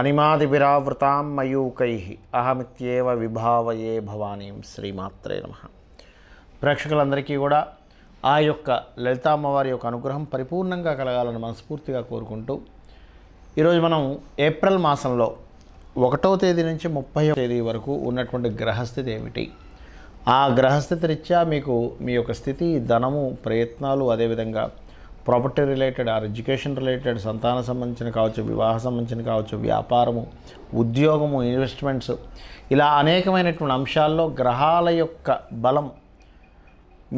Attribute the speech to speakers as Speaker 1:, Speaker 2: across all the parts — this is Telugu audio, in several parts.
Speaker 1: అనిమాదివిరావృతాం మయూకై అహమిత్యేవ విభావయే భవానీ శ్రీమాత్రే నమ ప్రేక్షకులందరికీ కూడా ఆ యొక్క లలితామ్మవారి యొక్క అనుగ్రహం పరిపూర్ణంగా కలగాలని మనస్ఫూర్తిగా కోరుకుంటూ ఈరోజు మనం ఏప్రిల్ మాసంలో ఒకటో తేదీ నుంచి ముప్పై తేదీ వరకు ఉన్నటువంటి గ్రహస్థితి ఏమిటి ఆ గ్రహస్థితి రీత్యా మీకు మీ యొక్క స్థితి ధనము ప్రయత్నాలు అదేవిధంగా property related or education related సంతాన సంబంధించిన కావచ్చు వివాహ సంబంధించిన కావచ్చు వ్యాపారము ఉద్యోగము ఇన్వెస్ట్మెంట్స్ ఇలా అనేకమైనటువంటి అంశాల్లో గ్రహాల యొక్క బలం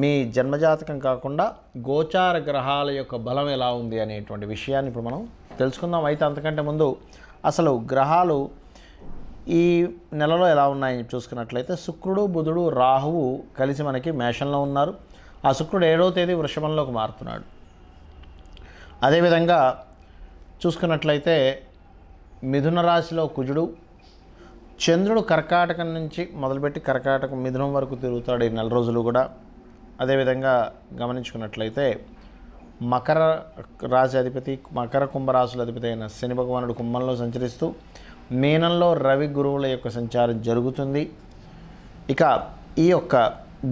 Speaker 1: మీ జన్మజాతకం కాకుండా గోచార గ్రహాల యొక్క బలం ఎలా ఉంది అనేటువంటి విషయాన్ని ఇప్పుడు మనం తెలుసుకుందాం అయితే అంతకంటే ముందు అసలు గ్రహాలు ఈ నెలలో ఎలా ఉన్నాయని చూసుకున్నట్లయితే శుక్రుడు బుధుడు రాహువు కలిసి మనకి మేషంలో ఉన్నారు ఆ శుక్రుడు ఏడవ తేదీ వృషభంలోకి మారుతున్నాడు అదేవిధంగా చూసుకున్నట్లయితే మిథున రాశిలో కుజుడు చంద్రుడు కర్కాటకం నుంచి మొదలుపెట్టి కర్కాటకం మిథునం వరకు తిరుగుతాడు ఈ నెల రోజులు కూడా అదేవిధంగా గమనించుకున్నట్లయితే మకర రాశి అధిపతి మకర కుంభరాశుల అధిపతి అయిన శని భగవానుడు కుంభంలో సంచరిస్తూ మీనంలో రవి గురువుల యొక్క సంచారం జరుగుతుంది ఇక ఈ యొక్క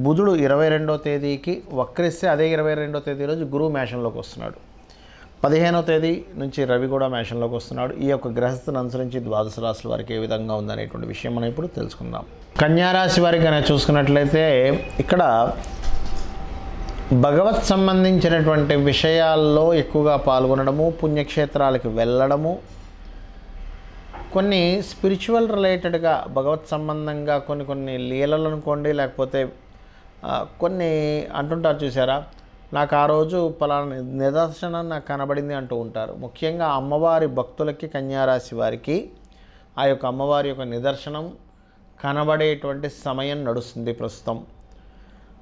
Speaker 1: బుధుడు ఇరవై రెండో తేదీకి వక్రిస్తే అదే ఇరవై రెండో తేదీ రోజు గురువు మేషంలోకి వస్తున్నాడు పదిహేనో తేదీ నుంచి రవి కూడా మేషంలోకి వస్తున్నాడు ఈ యొక్క గ్రహస్థను అనుసరించి ద్వాదశ రాశుల వారికి ఏ విధంగా ఉందనేటువంటి విషయం మనం ఇప్పుడు తెలుసుకుందాం కన్యారాశి వారికి కనుక చూసుకున్నట్లయితే ఇక్కడ భగవత్ సంబంధించినటువంటి విషయాల్లో ఎక్కువగా పాల్గొనడము పుణ్యక్షేత్రాలకు వెళ్ళడము కొన్ని స్పిరిచువల్ రిలేటెడ్గా భగవత్ సంబంధంగా కొన్ని కొన్ని లీలలు అనుకోండి లేకపోతే కొన్ని అంటుంటారు చూసారా నాకు ఆ రోజు పలానా నిదర్శనం నాకు కనబడింది అంటూ ఉంటారు ముఖ్యంగా అమ్మవారి భక్తులకి కన్యారాశి వారికి ఆ యొక్క అమ్మవారి యొక్క నిదర్శనం కనబడేటువంటి సమయం నడుస్తుంది ప్రస్తుతం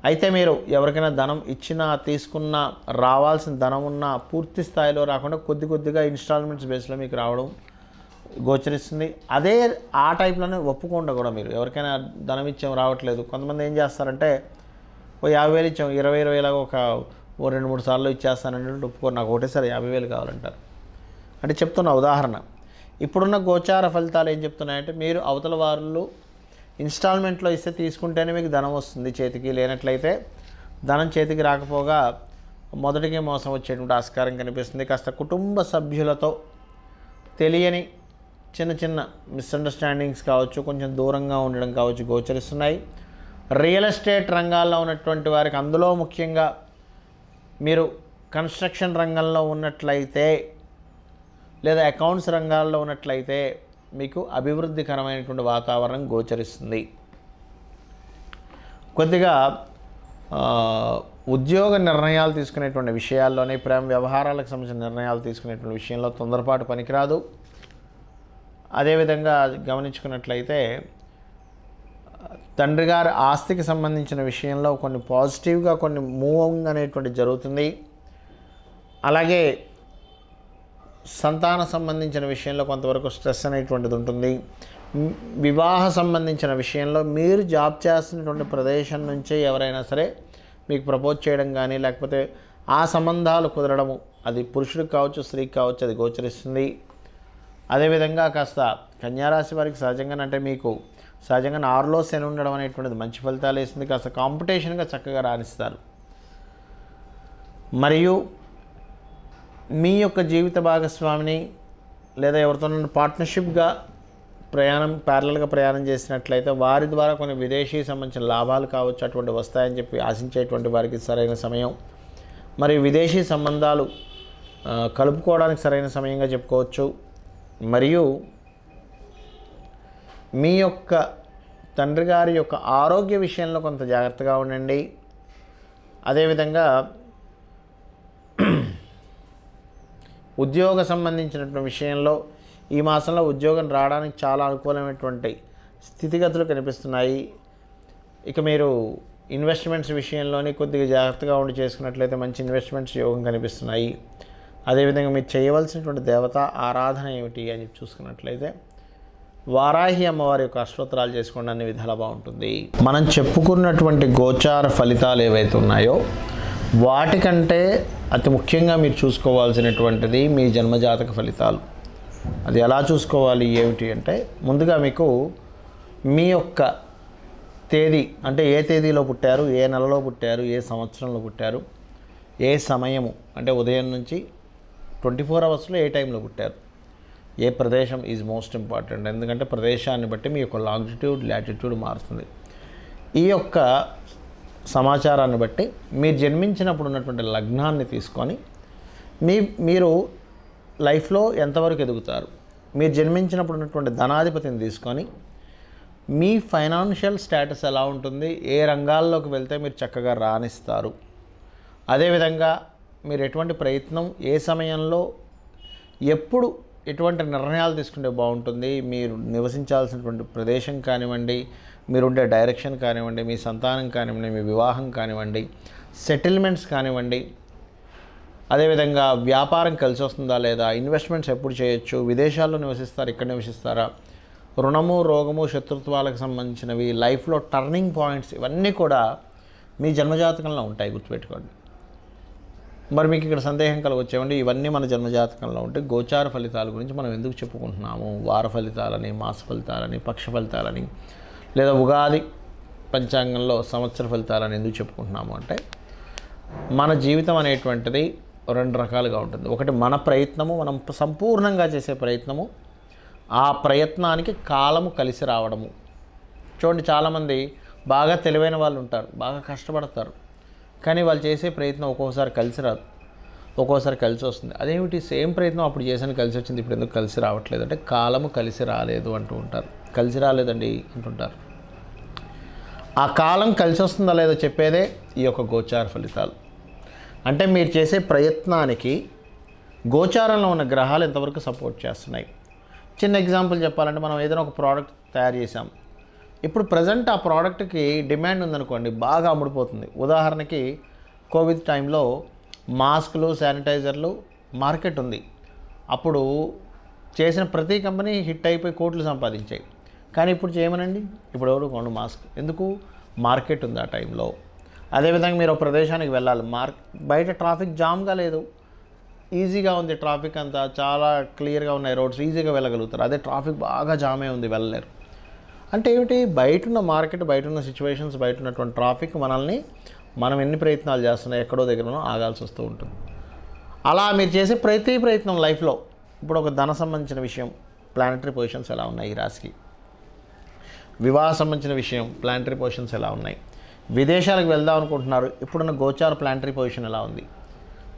Speaker 1: అయితే మీరు ఎవరికైనా ధనం ఇచ్చినా తీసుకున్నా రావాల్సిన ధనం ఉన్నా పూర్తి స్థాయిలో రాకుండా కొద్ది కొద్దిగా ఇన్స్టాల్మెంట్స్ బేస్లో మీకు రావడం గోచరిస్తుంది అదే ఆ టైప్లోనే ఒప్పుకుండా కూడా మీరు ఎవరికైనా ధనం ఇచ్చాం రావట్లేదు కొంతమంది ఏం చేస్తారంటే ఓ యాభై వేలు ఇచ్చాం ఇరవై ఇరవై ఇలాగ ఒక ఓ రెండు మూడు సార్లు ఇచ్చేస్తానని ఒప్పుకోరు నాకు ఒకటేసారి యాభై వేలు కావాలంటారు అంటే చెప్తున్న ఉదాహరణ ఇప్పుడున్న గోచార ఫలితాలు ఏం చెప్తున్నాయంటే మీరు అవతల వారులు ఇన్స్టాల్మెంట్లో ఇస్తే తీసుకుంటేనే మీకు ధనం వస్తుంది చేతికి లేనట్లయితే ధనం చేతికి రాకపోగా మొదటికే మోసం వచ్చేటువంటి ఆస్కారం కనిపిస్తుంది కాస్త కుటుంబ సభ్యులతో తెలియని చిన్న చిన్న మిస్అండర్స్టాండింగ్స్ కావచ్చు కొంచెం దూరంగా ఉండడం కావచ్చు గోచరిస్తున్నాయి రియల్ ఎస్టేట్ రంగాల్లో ఉన్నటువంటి వారికి అందులో ముఖ్యంగా మీరు కన్స్ట్రక్షన్ రంగంలో ఉన్నట్లయితే లేదా అకౌంట్స్ రంగాల్లో ఉన్నట్లయితే మీకు అభివృద్ధికరమైనటువంటి వాతావరణం గోచరిస్తుంది కొద్దిగా ఉద్యోగ నిర్ణయాలు తీసుకునేటువంటి విషయాల్లోనే ప్రేమ వ్యవహారాలకు సంబంధించిన నిర్ణయాలు తీసుకునేటువంటి విషయంలో తొందరపాటు పనికిరాదు అదేవిధంగా గమనించుకున్నట్లయితే తండ్రి గారి ఆస్తికి సంబంధించిన విషయంలో కొన్ని పాజిటివ్గా కొన్ని మూవింగ్ అనేటువంటి జరుగుతుంది అలాగే సంతాన సంబంధించిన విషయంలో కొంతవరకు స్ట్రెస్ అనేటువంటిది ఉంటుంది వివాహ సంబంధించిన విషయంలో మీరు జాబ్ చేస్తున్నటువంటి ప్రదేశం నుంచే ఎవరైనా సరే మీకు ప్రపోజ్ చేయడం కానీ లేకపోతే ఆ సంబంధాలు కుదరడము అది పురుషుడికి కావచ్చు స్త్రీకి కావచ్చు అది గోచరిస్తుంది అదేవిధంగా కాస్త కన్యారాశి వారికి సహజంగానంటే మీకు సహజంగా ఆరులో శని ఉండడం అనేటువంటిది మంచి ఫలితాలు వేస్తుంది కాస్త కాంపిటీషన్గా చక్కగా రాణిస్తారు మరియు మీ యొక్క జీవిత భాగస్వామిని లేదా ఎవరితోనైనా పార్ట్నర్షిప్గా ప్రయాణం ప్యారలల్గా ప్రయాణం చేసినట్లయితే వారి ద్వారా కొన్ని విదేశీ సంబంధించిన లాభాలు కావచ్చు అటువంటి వస్తాయని చెప్పి ఆశించేటువంటి వారికి సరైన సమయం మరియు విదేశీ సంబంధాలు కలుపుకోవడానికి సరైన సమయంగా చెప్పుకోవచ్చు మరియు మీ యొక్క తండ్రి గారి యొక్క ఆరోగ్య విషయంలో కొంత జాగ్రత్తగా ఉండండి అదేవిధంగా ఉద్యోగ సంబంధించినటువంటి విషయంలో ఈ మాసంలో ఉద్యోగం రావడానికి చాలా అనుకూలమైనటువంటి స్థితిగతులు కనిపిస్తున్నాయి ఇక మీరు ఇన్వెస్ట్మెంట్స్ విషయంలోనే కొద్దిగా జాగ్రత్తగా ఉండి చేసుకున్నట్లయితే మంచి ఇన్వెస్ట్మెంట్స్ యోగం కనిపిస్తున్నాయి అదేవిధంగా మీరు చేయవలసినటువంటి దేవత ఆరాధన ఏమిటి అని చూసుకున్నట్లయితే వారాహి అమ్మవారి యొక్క అశ్వత్రాలు చేసుకోండి అన్ని విధాలా బాగుంటుంది మనం చెప్పుకున్నటువంటి గోచార ఫలితాలు ఏవైతే ఉన్నాయో వాటికంటే అతి ముఖ్యంగా మీరు చూసుకోవాల్సినటువంటిది మీ జన్మజాతక ఫలితాలు అది ఎలా చూసుకోవాలి ఏమిటి అంటే ముందుగా మీకు మీ యొక్క తేదీ అంటే ఏ తేదీలో పుట్టారు ఏ నెలలో పుట్టారు ఏ సంవత్సరంలో పుట్టారు ఏ సమయము అంటే ఉదయం నుంచి ట్వంటీ ఫోర్ అవర్స్లో ఏ టైంలో పుట్టారు ఏ ప్రదేశం ఈజ్ మోస్ట్ ఇంపార్టెంట్ ఎందుకంటే ప్రదేశాన్ని బట్టి మీ యొక్క లాంగిట్యూడ్ లాటిట్యూడ్ మారుతుంది ఈ యొక్క సమాచారాన్ని బట్టి మీరు జన్మించినప్పుడు ఉన్నటువంటి లగ్నాన్ని తీసుకొని మీ మీరు లైఫ్లో ఎంతవరకు ఎదుగుతారు మీరు జన్మించినప్పుడు ఉన్నటువంటి ధనాధిపతిని తీసుకొని మీ ఫైనాన్షియల్ స్టేటస్ ఎలా ఉంటుంది ఏ రంగాల్లోకి వెళ్తే మీరు చక్కగా రాణిస్తారు అదేవిధంగా మీరు ఎటువంటి ప్రయత్నం ఏ సమయంలో ఎప్పుడు ఎటువంటి నిర్ణయాలు తీసుకుంటే బాగుంటుంది మీరు నివసించాల్సినటువంటి ప్రదేశం కానివ్వండి మీరుండే డైరెక్షన్ కానివ్వండి మీ సంతానం కానివ్వండి మీ వివాహం కానివ్వండి సెటిల్మెంట్స్ కానివ్వండి అదేవిధంగా వ్యాపారం కలిసి వస్తుందా లేదా ఇన్వెస్ట్మెంట్స్ ఎప్పుడు చేయొచ్చు విదేశాల్లో నివసిస్తారు ఇక్కడ నివసిస్తారా రుణము రోగము శత్రుత్వాలకు సంబంధించినవి లైఫ్లో టర్నింగ్ పాయింట్స్ ఇవన్నీ కూడా మీ జన్మజాతకంలో ఉంటాయి గుర్తుపెట్టుకోండి మరి మీకు ఇక్కడ సందేహం కలగొచ్చేవండి ఇవన్నీ మన జన్మజాతకంలో ఉంటే గోచార ఫలితాల గురించి మనం ఎందుకు చెప్పుకుంటున్నాము వార ఫలితాలని మాస ఫలితాలని పక్ష ఫలితాలని లేదా ఉగాది పంచాంగంలో సంవత్సర ఫలితాలని ఎందుకు చెప్పుకుంటున్నాము అంటే మన జీవితం అనేటువంటిది రెండు రకాలుగా ఉంటుంది ఒకటి మన ప్రయత్నము మనం సంపూర్ణంగా చేసే ప్రయత్నము ఆ ప్రయత్నానికి కాలము కలిసి రావడము చూడండి చాలామంది బాగా తెలివైన వాళ్ళు ఉంటారు బాగా కష్టపడతారు కానీ వాళ్ళు చేసే ప్రయత్నం ఒక్కోసారి కలిసి రాదు ఒక్కోసారి కలిసి వస్తుంది అదేమిటి సేమ్ ప్రయత్నం అప్పుడు చేశాను కలిసి వచ్చింది ఇప్పుడు ఎందుకు కలిసి రావట్లేదు అంటే కాలము కలిసి రాలేదు అంటూ ఉంటారు కలిసి రాలేదండి అంటుంటారు ఆ కాలం కలిసి వస్తుందా లేదో చెప్పేదే ఈ యొక్క గోచార ఫలితాలు అంటే మీరు చేసే ప్రయత్నానికి గోచారంలో ఉన్న గ్రహాలు ఎంతవరకు సపోర్ట్ చేస్తున్నాయి చిన్న ఎగ్జాంపుల్ చెప్పాలంటే మనం ఏదైనా ఒక ప్రోడక్ట్ తయారు చేసాం ఇప్పుడు ప్రజెంట్ ఆ ప్రోడక్ట్కి డిమాండ్ ఉందనుకోండి బాగా అమ్ముడుపోతుంది ఉదాహరణకి కోవిడ్ టైంలో మాస్కులు శానిటైజర్లు మార్కెట్ ఉంది అప్పుడు చేసిన ప్రతి కంపెనీ హిట్ అయిపోయి కోట్లు సంపాదించాయి కానీ ఇప్పుడు చేయమనండి ఇప్పుడు ఎవరు కొను మాస్క్ ఎందుకు మార్కెట్ ఉంది ఆ టైంలో అదేవిధంగా మీరు ప్రదేశానికి వెళ్ళాలి మార్క్ బయట ట్రాఫిక్ జామ్గా లేదు ఈజీగా ఉంది ట్రాఫిక్ అంతా చాలా క్లియర్గా ఉన్నాయి రోడ్స్ ఈజీగా వెళ్ళగలుగుతారు అదే ట్రాఫిక్ బాగా జామే ఉంది వెళ్ళలేరు అంటే ఏమిటి బయట ఉన్న మార్కెట్ బయట ఉన్న సిచ్యువేషన్స్ బయట ఉన్నటువంటి ట్రాఫిక్ మనల్ని మనం ఎన్ని ప్రయత్నాలు చేస్తున్నా ఎక్కడో దగ్గరనో ఆగాల్సి వస్తూ ఉంటుంది అలా మీరు చేసే ప్రతి ప్రయత్నం లైఫ్లో ఇప్పుడు ఒక ధన సంబంధించిన విషయం ప్లానటరీ పొజిషన్స్ ఎలా ఉన్నాయి ఈ రాశికి వివాహ సంబంధించిన విషయం ప్లానటరీ పొజిషన్స్ ఎలా ఉన్నాయి విదేశాలకు వెళ్దాం అనుకుంటున్నారు ఇప్పుడున్న గోచార ప్లానటరీ పొజిషన్ ఎలా ఉంది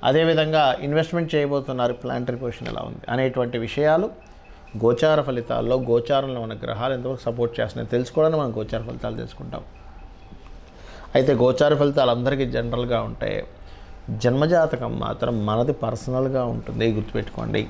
Speaker 1: అదేవిధంగా ఇన్వెస్ట్మెంట్ చేయబోతున్నారు ప్లానటరీ పొజిషన్ ఎలా ఉంది అనేటువంటి విషయాలు గోచార ఫలితాల్లో గోచారంలో ఉన్న గ్రహాలు ఎంతవరకు సపోర్ట్ చేస్తున్నాయి తెలుసుకోవడానికి మనం గోచార ఫలితాలు తెలుసుకుంటాం అయితే గోచార ఫలితాలు అందరికీ జనరల్గా ఉంటాయి జన్మజాతకం మాత్రం మనది పర్సనల్గా ఉంటుంది గుర్తుపెట్టుకోండి